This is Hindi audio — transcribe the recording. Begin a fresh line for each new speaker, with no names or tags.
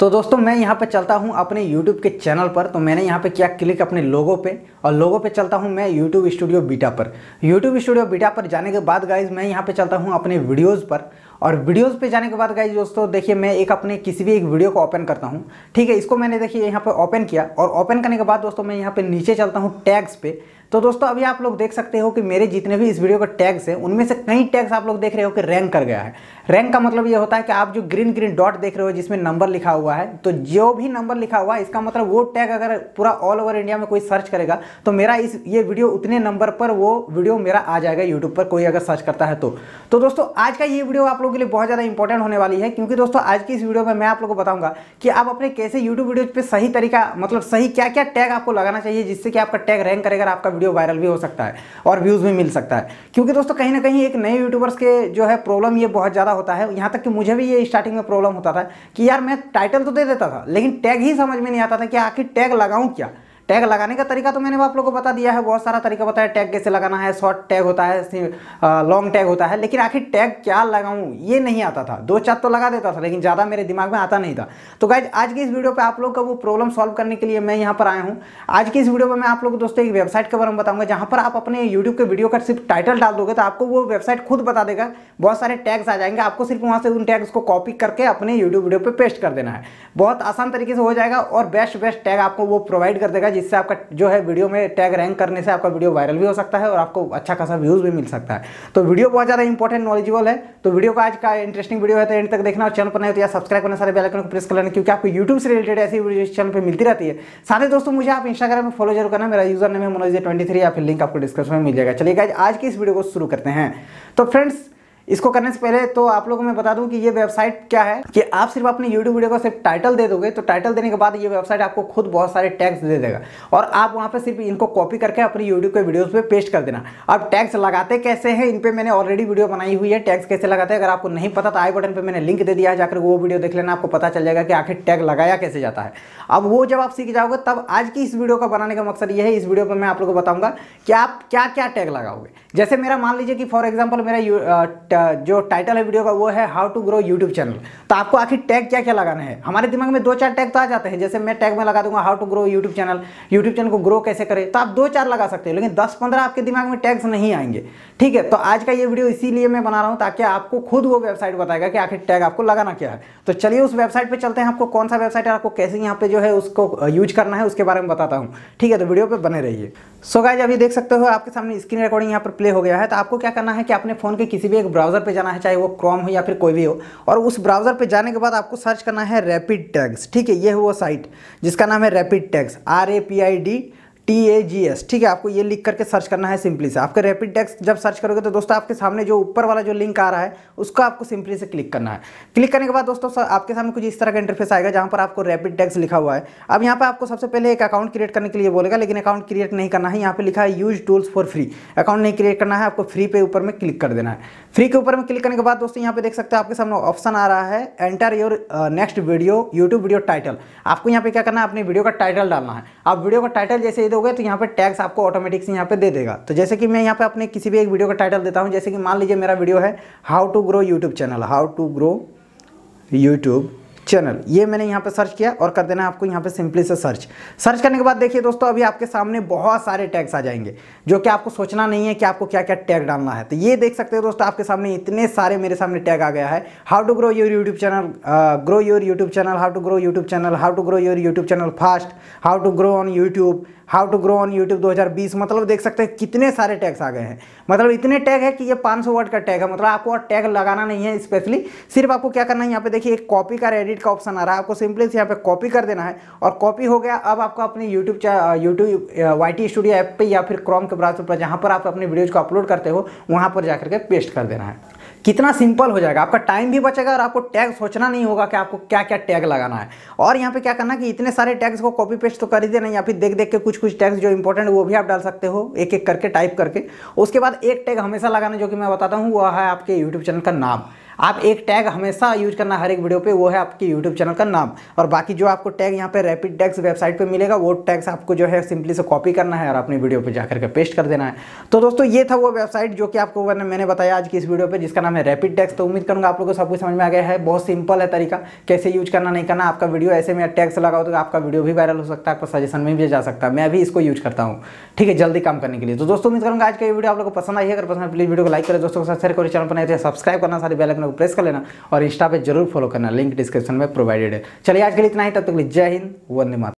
तो दोस्तों मैं यहाँ पे चलता हूँ अपने YouTube के चैनल पर तो मैंने यहाँ पे किया क्लिक अपने लोगो पे और लोगो पे चलता हूँ मैं YouTube स्टूडियो बीटा पर YouTube स्टूडियो बीटा पर जाने के बाद गाइज मैं यहाँ पे चलता हूँ अपने वीडियोस पर और वीडियोस पे जाने के बाद गाइज दोस्तों देखिए मैं एक अपने किसी भी एक वीडियो को ओपन करता हूँ ठीक है इसको मैंने देखिए यहाँ पर ओपन किया और ओपन करने के बाद दोस्तों मैं यहाँ पर नीचे चलता हूँ टैग्स पे तो दोस्तों अभी आप लोग देख सकते हो कि मेरे जितने भी इस वीडियो के टैग्स हैं उनमें से कई टैग्स आप लोग देख रहे हो कि रैंक कर गया है रैंक का मतलब ये होता है कि आप जो ग्रीन ग्रीन डॉट देख रहे हो जिसमें नंबर लिखा हुआ है तो जो भी नंबर लिखा हुआ है इसका मतलब वो टैग अगर पूरा ऑल ओवर इंडिया में कोई सर्च करेगा तो मेरा इस ये वीडियो उतने नंबर पर वो वीडियो मेरा आ जाएगा यूट्यूब पर कोई अगर सर्च करता है तो तो दोस्तों आज का ये वीडियो आप लोगों के लिए बहुत ज़्यादा इंपॉर्टेंट होने वाली है क्योंकि दोस्तों आज की इस वीडियो में मैं आप लोगों को बताऊंगा कि आप अपने कैसे यूट्यूब वीडियो पर सही तरीका मतलब सही क्या क्या टैग आपको लगाना चाहिए जिससे कि आपका टैग रैंक करेगा आपका वीडियो वायरल भी हो सकता है और व्यूज़ भी मिल सकता है क्योंकि दोस्तों कहीं ना कहीं एक नए यूट्यूबर्स के जो है प्रॉब्लम ये बहुत ज़्यादा होता है यहाँ तक कि मुझे भी ये स्टार्टिंग में प्रॉब्लम होता था कि यार मैं टाइटल तो दे देता था लेकिन टैग ही समझ में नहीं आता था कि आखिर टैग लगाऊँ क्या टैग लगाने का तरीका तो मैंने आप लोगों को बता दिया है बहुत सारा तरीका बताया टैग कैसे लगाना है शॉर्ट टैग होता है लॉन्ग टैग होता है लेकिन आखिर टैग क्या लगाऊँ ये नहीं आता था दो चार तो लगा देता था लेकिन ज़्यादा मेरे दिमाग में आता नहीं था तो गाइज आज की इस वीडियो पर आप लोग का वो प्रॉब्लम सॉल्व करने के लिए मैं यहाँ पर आया हूँ आज की इस वीडियो में मैं आप लोग को दोस्तों एक वेबसाइट के बारे में बताऊँगा जहाँ पर आप अपने यूट्यूब के वीडियो का सिर्फ टाइटल डाल दोगे तो आपको वो वेबसाइट खुद बता देगा बहुत सारे टैग्स आ जाएंगे आपको सिर्फ वहाँ से उन टैग्स को कॉपी करके अपने यूट्यूब वीडियो पर पेस्ट कर देना है बहुत आसान तरीके से हो जाएगा और बेस्ट बेस्ट टैग आपको वो प्रोवाइड कर देगा जिससे आपका जो है वीडियो में टैग रैंक करने से आपका वीडियो वायरल भी हो सकता है और आपको अच्छा खासा व्यूज़ भी मिल सकता है तो वीडियो बहुत ज़्यादा इंपॉर्टेंट नॉलेजेबल है तो वीडियो का आज का इंटरेस्टिंग वीडियो है तो एंड तक देखना और चैनल पर नहीं तो या सब्सक्राइब करना सारे बेलाइकन को प्रेस कर लेना क्योंकि आपको यूट्यूब से रिलेटेड ऐसी वीडियो चैनल पर मिलती रहती है साथ ही दोस्तों मुझे आप इंस्टाग्राम में फॉलो जरूर करना मेरा यूजर नेम है मनोजी ट्वेंटी थ्री या फिर लिंक आपको डिस्क्रिप्शन में मिल जाएगा चलिए आज की इस वीडियो को शुरू करते हैं तो फ्रेंड्स इसको करने से पहले तो आप लोगों को मैं बता दूं कि ये वेबसाइट क्या है कि आप सिर्फ अपने YouTube वीडियो को सिर्फ टाइटल दे दोगे तो टाइटल देने के बाद ये वेबसाइट आपको खुद बहुत सारे टैग्स दे देगा और आप वहाँ पर सिर्फ इनको कॉपी करके अपने यूट्यूब के वीडियोस पे पेस्ट कर देना अब टैग्स लगाते कैसे हैं इन पर मैंने ऑलरेडी वीडियो बनाई हुई है टैग्स कैसे लगाते हैं अगर आपको नहीं पता तो आई बटन पर मैंने लिंक दे दिया है जाकर वो वीडियो देख लेना आपको पता चल जाएगा कि आखिर टैग लगाया कैसे जाता है अब वो जब आप सीख जाओगे तब आज की इस वीडियो का बनाने का मकसद ये है इस वीडियो पर मैं आप लोगों को बताऊंगा कि आप क्या क्या टैग लगाओगे जैसे मेरा मान लीजिए कि फॉर एग्जाम्पल मेरा जो टाइटल है वीडियो का वो है how to grow YouTube channel तो आपको आखिर टैग क्या क्या लगाना है हमारे दिमाग में दो चार टैग तो आ जाते हैं जैसे मैं टैग में लगा दूंगा how to grow YouTube channel YouTube channel को ग्रो कैसे करें तो आप दो चार लगा सकते हैं लेकिन दस पंद्रह आपके दिमाग में टैग्स नहीं आएंगे ठीक है तो आज का ये वीडियो इसीलिए मैं बना रहा हूँ ताकि आपको खुद वो वेबसाइट बताएगा कि आखिर टैग आपको लगाना क्या है तो चलिए उस वेबसाइट पर चलते हैं आपको कौन सा वेबसाइट है आपको कैसे यहाँ पे जो है उसको यूज करना है उसके बारे में बताता हूँ ठीक है तो वीडियो पर बने रहिए सो गाइज अभी देख सकते हो आपके सामने स्क्रीन रिकॉर्डिंग यहाँ पर प्ले हो गया है तो आपको क्या करना है कि अपने फोन के किसी भी एक ब्राउज ब्राउज़र पे जाना है चाहे वो क्रोम हो या फिर कोई भी हो और उस ब्राउज़र पे जाने के बाद आपको सर्च करना है रैपिड टैग्स ठीक है ये है वो साइट जिसका नाम है rapid tags R A P I D T A G S ठीक है आपको ये लिख करके सर्च करना है सिंपली से आपके रैपिड टैक्स जब सर्च करोगे तो दोस्तों आपके सामने जो ऊपर वाला जो लिंक आ रहा है उसको आपको सिंपली से क्लिक करना है क्लिक करने के बाद दोस्तों आपके सामने कुछ इस तरह का इंटरफेस आएगा जहाँ पर आपको रैपिड टैक्स लिखा हुआ है अब यहाँ पर आपको सबसे पहले एक अकाउंट क्रिएट करने के लिए बोलेगा लेकिन अकाउंट क्रिएट नहीं करना है यहाँ पर लिखा है use tools for free account नहीं क्रिएट करना है आपको फ्री पे ऊपर में क्लिक कर देना है फ्री के ऊपर में क्लिक करने के बाद दोस्तों यहाँ पे देख सकते हैं आपके सामने ऑप्शन आ रहा है enter your next video YouTube video title आपको यहाँ पे क्या करना है अपने वीडियो का टाइटल डालना है आप वीडियो का टाइटल जैसे दोगे तो यहाँ पे टैग्स आपको ऑटोमेटिक से यहाँ पे दे देगा तो जैसे कि मैं यहाँ पे अपने किसी भी एक वीडियो का टाइटल देता हूँ जैसे कि मान लीजिए मेरा वीडियो है how to grow YouTube channel how to grow YouTube channel ये मैंने यहाँ पे सर्च किया और कर देना है आपको यहाँ पे सिंपली से सर्च सर्च करने के बाद देखिए दोस्तों अभी आपके सामने बहुत सारे टैग्स आ जाएंगे जो कि आपको सोचना नहीं है कि आपको क्या क्या टैग डालना है तो ये देख सकते हो दोस्तों आपके सामने इतने सारे मेरे सामने टैग आ गया है how to grow your YouTube channel grow your YouTube channel how to grow YouTube channel how to grow your YouTube channel fast how to grow on YouTube how to grow on YouTube 2020 मतलब देख सकते हैं कितने सारे टैग्स आ गए हैं मतलब इतने टैग है कि ये 500 वर्ड का टैग है मतलब आपको टैग लगाना नहीं है स्पेशली सिर्फ आपको क्या करना है यहाँ पे देखिए एक कॉपी का एडिट का ऑप्शन आ रहा है आपको सिंपली से यहाँ पे कॉपी कर देना है और कॉपी हो गया अब आपको अपने YouTube YouTube Y studio app पर या फिर क्रॉम के ब्राउज पर जहाँ पर आप अपनी वीडियोज़ को अपलोड करते हो वहाँ पर जाकर के पेस्ट कर देना है कितना सिंपल हो जाएगा आपका टाइम भी बचेगा और आपको टैग सोचना नहीं होगा कि आपको क्या क्या टैग लगाना है और यहाँ पे क्या करना कि इतने सारे टैग्स को कॉपी पेस्ट तो कर ही देना या फिर देख देख के कुछ कुछ टैग्स जो इंपॉर्टेंट वो भी आप डाल सकते हो एक एक करके टाइप करके उसके बाद एक टैग हमेशा लगाना जो कि मैं बताता हूँ वह है आपके यूट्यूब चैनल का नाम आप एक टैग हमेशा यूज करना हर एक वीडियो पे वो है आपके यूट्यूब चैनल का नाम और बाकी जो आपको टैग यहाँ पे रैपिड टैक्स वेबसाइट पे मिलेगा वो टैग्स आपको जो है सिंपली से कॉपी करना है और अपनी वीडियो पे जाकर के पेस्ट कर देना है तो दोस्तों ये था वो वेबसाइट जो कि आपको मैंने बताया आज की इस वीडियो पर जिसका नाम है रैपिड टैक्स तो उम्मीद करूँगा आप लोग को सब कुछ समझ में आ गया है बहुत सिंपल है तरीका कैसे यूज करना नहीं करना आपका वीडियो ऐसे में टैक्स लगाओ तो आपका वीडियो भी वायरल हो सकता है आपका सजेशन में भी जा सकता है मैं भी इसको यूज करता हूँ ठीक है जल्दी काम करने के लिए तो दोस्तों उम्मीद करूँगा आज का वीडियो आप लोग को पसंद आई अगर पसंद प्लीज वीडियो को लाइक करें दोस्तों के साथ शेयर करो चैनल पर नहीं सब्सक्राइब करना सारी बेल को प्रेस कर लेना और इंस्टा पे जरूर फॉलो करना लिंक डिस्क्रिप्शन में प्रोवाइडेड है चलिए आज के लिए इतना ही तब तक जय हिंद वंदे माता